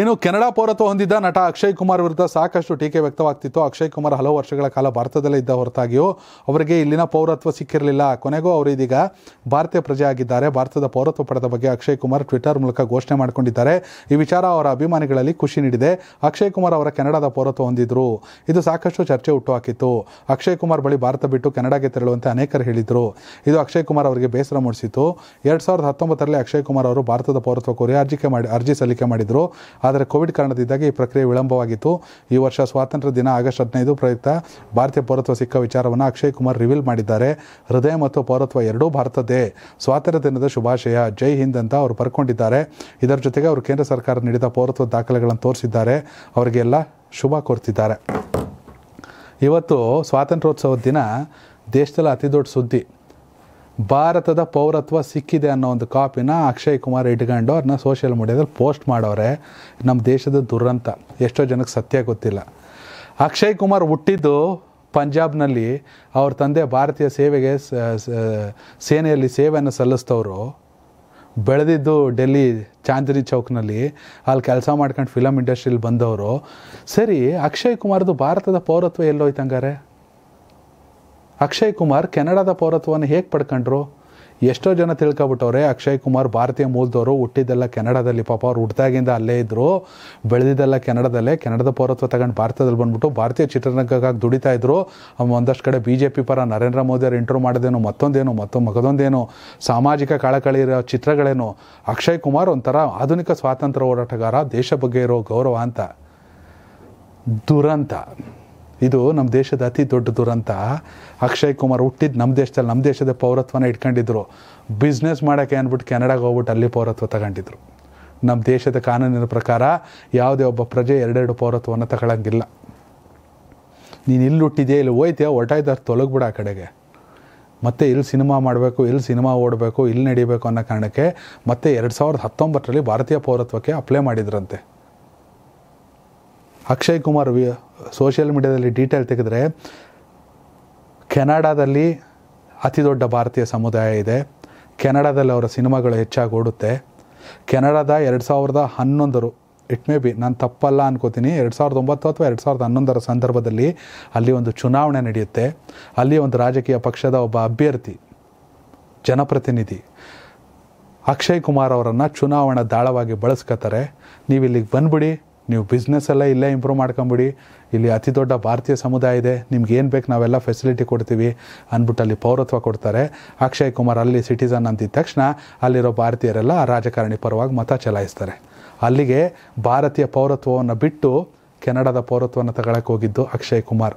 ಇನ್ನು ಕೆನಡಾ ಪೌರತ್ವ ಹೊಂದಿದ್ದ ನಟ ಅಕ್ಷಯ್ ಕುಮಾರ್ ವಿರುದ್ಧ ಸಾಕಷ್ಟು ಟೀಕೆ ವ್ಯಕ್ತವಾಗ್ತಿತ್ತು ಅಕ್ಷಯ್ ಕುಮಾರ್ ಹಲವು ವರ್ಷಗಳ ಕಾಲ ಭಾರತದಲ್ಲೇ ಇದ್ದ ಹೊರತಾಗಿಯೂ ಅವರಿಗೆ ಇಲ್ಲಿನ ಪೌರತ್ವ ಸಿಕ್ಕಿರಲಿಲ್ಲ ಕೊನೆಗೂ ಅವರು ಇದೀಗ ಭಾರತೀಯ ಪ್ರಜೆ ಆಗಿದ್ದಾರೆ ಭಾರತದ ಪೌರತ್ವ ಪಡೆದ ಬಗ್ಗೆ ಅಕ್ಷಯ್ ಕುಮಾರ್ ಟ್ವಿಟರ್ ಮೂಲಕ ಘೋಷಣೆ ಮಾಡಿಕೊಂಡಿದ್ದಾರೆ ಈ ವಿಚಾರ ಅವರ ಅಭಿಮಾನಿಗಳಲ್ಲಿ ಖುಷಿ ನೀಡಿದೆ ಅಕ್ಷಯ್ ಕುಮಾರ್ ಅವರ ಕೆನಡಾದ ಪೌರತ್ವ ಹೊಂದಿದ್ರು ಇದು ಸಾಕಷ್ಟು ಚರ್ಚೆ ಹುಟ್ಟುಹಾಕಿತ್ತು ಅಕ್ಷಯ್ ಕುಮಾರ್ ಬಳಿ ಭಾರತ ಬಿಟ್ಟು ಕೆನಡಾಗೆ ತೆರಳುವಂತೆ ಅನೇಕರು ಹೇಳಿದರು ಇದು ಅಕ್ಷಯ್ ಕುಮಾರ್ ಅವರಿಗೆ ಬೇಸರ ಮೂಡಿಸಿತ್ತು ಎರಡು ಸಾವಿರದ ಹತ್ತೊಂಬತ್ತರಲ್ಲಿ ಅಕ್ಷಯ್ ಕುಮಾರ್ ಅವರು ಭಾರತದ ಪೌರತ್ವ ಕೋರಿ ಅರ್ಜಿಕೆ ಮಾಡಿ ಅರ್ಜಿ ಸಲ್ಲಿಕೆ ಮಾಡಿದರು ಆದರೆ ಕೋವಿಡ್ ಕಾರಣದಿಂದಾಗಿ ಈ ಪ್ರಕ್ರಿಯೆ ವಿಳಂಬವಾಗಿತ್ತು ಈ ವರ್ಷ ಸ್ವಾತಂತ್ರ್ಯ ದಿನ ಆಗಸ್ಟ್ ಹದಿನೈದು ಪ್ರಯುಕ್ತ ಭಾರತೀಯ ಪೌರತ್ವ ಸಿಕ್ಕ ವಿಚಾರವನ್ನು ಅಕ್ಷಯ್ ಕುಮಾರ್ ರಿವೀಲ್ ಮಾಡಿದ್ದಾರೆ ಹೃದಯ ಮತ್ತು ಪೌರತ್ವ ಎರಡೂ ಭಾರತದ್ದೇ ಸ್ವಾತಂತ್ರ್ಯ ದಿನದ ಶುಭಾಶಯ ಜೈ ಹಿಂದ್ ಅಂತ ಅವರು ಪರ್ಕೊಂಡಿದ್ದಾರೆ ಇದರ ಜೊತೆಗೆ ಅವರು ಕೇಂದ್ರ ಸರ್ಕಾರ ನೀಡಿದ ಪೌರತ್ವ ದಾಖಲೆಗಳನ್ನು ತೋರಿಸಿದ್ದಾರೆ ಅವರಿಗೆಲ್ಲ ಶುಭ ಕೋರ್ತಿದ್ದಾರೆ ಇವತ್ತು ಸ್ವಾತಂತ್ರ್ಯೋತ್ಸವದ ದಿನ ದೇಶದಲ್ಲಿ ಅತಿ ದೊಡ್ಡ ಸುದ್ದಿ ಭಾರತದ ಪೌರತ್ವ ಸಿಕ್ಕಿದೆ ಅನ್ನೋ ಒಂದು ಕಾಪಿನ ಅಕ್ಷಯ್ ಕುಮಾರ್ ಇಟ್ಕೊಂಡು ಅವ್ರನ್ನ ಸೋಷಿಯಲ್ ಮೀಡಿಯಾದಲ್ಲಿ ಪೋಸ್ಟ್ ಮಾಡೋರೆ ನಮ್ಮ ದೇಶದ ದುರಂತ ಎಷ್ಟೋ ಜನಕ್ಕೆ ಸತ್ಯ ಗೊತ್ತಿಲ್ಲ ಅಕ್ಷಯ್ ಕುಮಾರ್ ಹುಟ್ಟಿದ್ದು ಪಂಜಾಬ್ನಲ್ಲಿ ಅವ್ರ ತಂದೆ ಭಾರತೀಯ ಸೇವೆಗೆ ಸೇನೆಯಲ್ಲಿ ಸೇವೆಯನ್ನು ಸಲ್ಲಿಸ್ತವರು ಬೆಳೆದಿದ್ದು ಡೆಲ್ಲಿ ಚಾಂದಿನಿ ಚೌಕ್ನಲ್ಲಿ ಅಲ್ಲಿ ಕೆಲಸ ಮಾಡ್ಕೊಂಡು ಫಿಲಮ್ ಇಂಡಸ್ಟ್ರಿಯಲ್ಲಿ ಬಂದವರು ಸರಿ ಅಕ್ಷಯ್ ಕುಮಾರ್ದು ಭಾರತದ ಪೌರತ್ವ ಎಲ್ಲೋಯ್ತು ಹಂಗಾರೆ ಅಕ್ಷಯ್ ಕುಮಾರ್ ಕೆನಡಾದ ಪೌರತ್ವವನ್ನು ಹೇಗೆ ಪಡ್ಕೊಂಡ್ರು ಎಷ್ಟೋ ಜನ ತಿಳ್ಕೊಬಿಟ್ಟವ್ರೆ ಅಕ್ಷಯ್ ಕುಮಾರ್ ಭಾರತೀಯ ಮೂಲದವರು ಹುಟ್ಟಿದ್ದೆಲ್ಲ ಕೆನಡಾದಲ್ಲಿ ಪಾಪ ಅವ್ರು ಹುಟ್ಟಿದಾಗಿಂದ ಅಲ್ಲೇ ಇದ್ದರು ಬೆಳೆದಿದ್ದೆಲ್ಲ ಕೆನಡಾದಲ್ಲೇ ಕೆನಡದ ಪೌರತ್ವ ತಗೊಂಡು ಭಾರತದಲ್ಲಿ ಬಂದ್ಬಿಟ್ಟು ಭಾರತೀಯ ಚಿತ್ರರಂಗಕ್ಕಾಗಿ ದುಡಿತಾ ಇದ್ರು ಒಂದಷ್ಟು ಕಡೆ ಬಿ ಜೆ ಪಿ ಪರ ನರೇಂದ್ರ ಮೋದಿ ಅವರು ಇಂಟ್ರೂ ಮಾಡೋದೇನು ಮತ್ತೊಂದೇನು ಮತ್ತೊಂದು ಮಗದೊಂದೇನು ಸಾಮಾಜಿಕ ಕಳಕಳಿ ಇರೋ ಚಿತ್ರಗಳೇನು ಅಕ್ಷಯ್ ಕುಮಾರ್ ಒಂಥರ ಆಧುನಿಕ ಸ್ವಾತಂತ್ರ್ಯ ಹೋರಾಟಗಾರ ದೇಶ ಬಗ್ಗೆ ಇರೋ ಗೌರವ ಅಂತ ದುರಂತ ಇದು ನಮ್ಮ ದೇಶದ ಅತಿ ದೊಡ್ಡ ದುರಂತ ಅಕ್ಷಯ್ ಕುಮಾರ್ ಹುಟ್ಟಿದ್ದು ನಮ್ಮ ದೇಶದಲ್ಲಿ ನಮ್ಮ ದೇಶದ ಪೌರತ್ವನ ಇಟ್ಕೊಂಡಿದ್ರು ಬಿಸ್ನೆಸ್ ಮಾಡೋಕ್ಕೆ ಅಂದ್ಬಿಟ್ಟು ಕೆನಡಾಗೆ ಹೋಗ್ಬಿಟ್ಟು ಅಲ್ಲಿ ಪೌರತ್ವ ತಗೊಂಡಿದ್ರು ನಮ್ಮ ದೇಶದ ಕಾನೂನಿನ ಪ್ರಕಾರ ಯಾವುದೇ ಒಬ್ಬ ಪ್ರಜೆ ಎರಡೆರಡು ಪೌರತ್ವವನ್ನು ತಗೊಳ್ಳೋಂಗಿಲ್ಲ ನೀನು ಇಲ್ಲಿ ಹುಟ್ಟಿದೆಯಾ ಇಲ್ಲಿ ಹೋಯ್ತೀಯಾ ಅದು ತೊಲಗ್ಬಿಡ ಆ ಕಡೆಗೆ ಮತ್ತೆ ಇಲ್ಲಿ ಸಿನಿಮಾ ಮಾಡಬೇಕು ಇಲ್ಲಿ ಸಿನಿಮಾ ಓಡಬೇಕು ಇಲ್ಲಿ ನಡೀಬೇಕು ಅನ್ನೋ ಕಾರಣಕ್ಕೆ ಮತ್ತೆ ಎರಡು ಸಾವಿರದ ಹತ್ತೊಂಬತ್ತರಲ್ಲಿ ಭಾರತೀಯ ಪೌರತ್ವಕ್ಕೆ ಅಪ್ಲೈ ಮಾಡಿದ್ರಂತೆ ಅಕ್ಷಯ್ ಕುಮಾರ್ ವಿ ಸೋಷಿಯಲ್ ಮೀಡ್ಯಾದಲ್ಲಿ ಡೀಟೇಲ್ ತೆಗೆದರೆ ಕೆನಡಾದಲ್ಲಿ ಅತಿ ದೊಡ್ಡ ಭಾರತೀಯ ಸಮುದಾಯ ಇದೆ ಕೆನಡಾದಲ್ಲಿ ಅವರ ಸಿನಿಮಾಗಳು ಹೆಚ್ಚಾಗಿ ಓಡುತ್ತೆ ಕೆನಡಾದ ಎರಡು ಸಾವಿರದ ಹನ್ನೊಂದರು ಇಟ್ ಮೇ ಬಿ ನಾನು ತಪ್ಪಲ್ಲ ಅನ್ಕೋತೀನಿ ಎರಡು ಸಾವಿರದ ಒಂಬತ್ತು ಅಥವಾ ಎರಡು ಸಾವಿರದ ಹನ್ನೊಂದರ ಸಂದರ್ಭದಲ್ಲಿ ಅಲ್ಲಿ ಒಂದು ಚುನಾವಣೆ ನಡೆಯುತ್ತೆ ಅಲ್ಲಿ ಒಂದು ರಾಜಕೀಯ ಪಕ್ಷದ ಒಬ್ಬ ಅಭ್ಯರ್ಥಿ ಜನಪ್ರತಿನಿಧಿ ಅಕ್ಷಯ್ ಕುಮಾರ್ ಅವರನ್ನು ಚುನಾವಣಾ ದಾಳವಾಗಿ ಬಳಸ್ಕೋತಾರೆ ನೀವು ಇಲ್ಲಿಗೆ ಬಂದ್ಬಿಡಿ ನೀವು ಬಿಸ್ನೆಸ್ ಎಲ್ಲ ಇಲ್ಲೇ ಇಂಪ್ರೂವ್ ಮಾಡ್ಕೊಂಬಿಡಿ ಇಲ್ಲಿ ಅತಿ ದೊಡ್ಡ ಭಾರತೀಯ ಸಮುದಾಯ ಇದೆ ನಿಮ್ಗೆ ಏನು ಬೇಕು ನಾವೆಲ್ಲ ಫೆಸಿಲಿಟಿ ಕೊಡ್ತೀವಿ ಅಂದ್ಬಿಟ್ಟು ಅಲ್ಲಿ ಪೌರತ್ವ ಕೊಡ್ತಾರೆ ಅಕ್ಷಯ್ ಕುಮಾರ್ ಅಲ್ಲಿ ಸಿಟಿಸನ್ ಅಂತಿದ್ದ ತಕ್ಷಣ ಅಲ್ಲಿರೋ ಭಾರತೀಯರೆಲ್ಲ ರಾಜಕಾರಣಿ ಪರವಾಗಿ ಮತ ಚಲಾಯಿಸ್ತಾರೆ ಅಲ್ಲಿಗೆ ಭಾರತೀಯ ಪೌರತ್ವವನ್ನು ಬಿಟ್ಟು ಕೆನಡಾದ ಪೌರತ್ವವನ್ನು ತಗೊಳಕ್ಕೆ ಹೋಗಿದ್ದು ಅಕ್ಷಯ್ ಕುಮಾರ್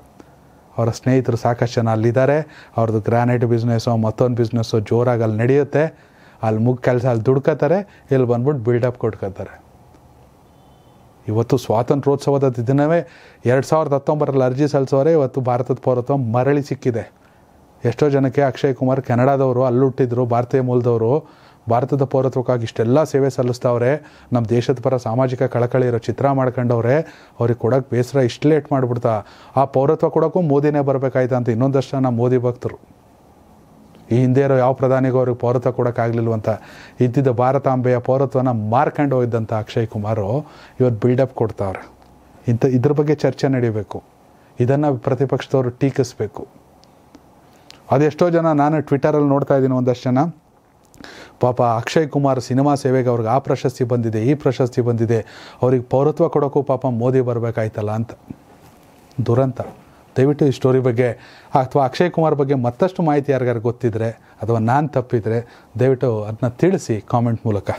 ಅವರ ಸ್ನೇಹಿತರು ಸಾಕಷ್ಟು ಜನ ಅಲ್ಲಿದ್ದಾರೆ ಅವ್ರದ್ದು ಗ್ರಾನೈಟ್ ಬಿಸ್ನೆಸ್ಸು ಮತ್ತೊಂದು ಬಿಸ್ನೆಸ್ಸು ಜೋರಾಗಿ ಅಲ್ಲಿ ನಡೆಯುತ್ತೆ ಅಲ್ಲಿ ಮುಗ್ ಕೆಲಸ ಅಲ್ಲಿ ದುಡ್ಕೋತಾರೆ ಇಲ್ಲಿ ಬಂದ್ಬಿಟ್ಟು ಬಿಲ್ಡಪ್ ಕೊಟ್ಕೋತಾರೆ ಇವತ್ತು ಸ್ವಾತಂತ್ರ್ಯೋತ್ಸವದ ದಿನವೇ ಎರಡು ಸಾವಿರದ ಹತ್ತೊಂಬತ್ತರಲ್ಲಿ ಅರ್ಜಿ ಸಲ್ಲಿಸೋರೆ ಇವತ್ತು ಭಾರತದ ಪೌರತ್ವ ಮರಳಿ ಸಿಕ್ಕಿದೆ ಎಷ್ಟೋ ಜನಕ್ಕೆ ಅಕ್ಷಯ್ ಕುಮಾರ್ ಕೆನಡಾದವರು ಅಲ್ಲುಟ್ಟಿದ್ರು ಭಾರತೀಯ ಮೂಲದವರು ಭಾರತದ ಪೌರತ್ವಕ್ಕಾಗಿ ಇಷ್ಟೆಲ್ಲ ಸೇವೆ ಸಲ್ಲಿಸ್ತಾವ್ರೆ ನಮ್ಮ ದೇಶದ ಪರ ಸಾಮಾಜಿಕ ಕಳಕಳಿ ಇರೋ ಚಿತ್ರ ಮಾಡ್ಕೊಂಡವ್ರೆ ಅವ್ರಿಗೆ ಕೊಡೋಕ್ಕೆ ಬೇಸರ ಇಷ್ಟು ಲೇಟ್ ಮಾಡಿಬಿಡ್ತಾ ಆ ಪೌರತ್ವ ಕೊಡೋಕ್ಕೂ ಮೋದಿನೇ ಬರಬೇಕಾಯ್ತಾ ಅಂತ ಇನ್ನೊಂದಷ್ಟು ನಮ್ಮ ಮೋದಿ ಭಕ್ತರು ಈ ಹಿಂದೆ ಇರೋ ಯಾವ ಪ್ರಧಾನಿಗೂ ಅವ್ರಿಗೆ ಪೌರತ್ವ ಕೊಡೋಕ್ಕಾಗಲಿಲ್ವಂತ ಇದ್ದಿದ್ದ ಭಾರತಾಂಬೆಯ ಪೌರತ್ವನ ಮಾರ್ಕೊಂಡು ಹೋಗಿದ್ದಂಥ ಅಕ್ಷಯ್ ಕುಮಾರು ಇವರು ಬಿಲ್ಡಪ್ ಕೊಡ್ತಾವ್ರೆ ಇಂಥ ಇದ್ರ ಬಗ್ಗೆ ಚರ್ಚೆ ನಡೀಬೇಕು ಇದನ್ನು ಪ್ರತಿಪಕ್ಷದವರು ಟೀಕಿಸ್ಬೇಕು ಅದೆಷ್ಟೋ ಜನ ನಾನು ಟ್ವಿಟರಲ್ಲಿ ನೋಡ್ತಾ ಇದ್ದೀನಿ ಒಂದಷ್ಟು ಜನ ಪಾಪ ಅಕ್ಷಯ್ ಕುಮಾರ್ ಸಿನಿಮಾ ಸೇವೆಗೆ ಅವ್ರಿಗೆ ಆ ಪ್ರಶಸ್ತಿ ಬಂದಿದೆ ಈ ಪ್ರಶಸ್ತಿ ಬಂದಿದೆ ಅವ್ರಿಗೆ ಪೌರತ್ವ ಕೊಡೋಕ್ಕೂ ಪಾಪ ಮೋದಿ ಬರಬೇಕಾಯ್ತಲ್ಲ ಅಂತ ದುರಂತ ದಯವಿಟ್ಟು ಈ ಸ್ಟೋರಿ ಬಗ್ಗೆ ಅಥವಾ ಅಕ್ಷಯ್ ಕುಮಾರ್ ಬಗ್ಗೆ ಮತ್ತಷ್ಟು ಮಾಹಿತಿ ಯಾರಿಗಾರು ಗೊತ್ತಿದ್ದರೆ ಅಥವಾ ನಾನು ತಪ್ಪಿದರೆ ದಯವಿಟ್ಟು ಅದನ್ನ ತಿಳಿಸಿ ಕಾಮೆಂಟ್ ಮೂಲಕ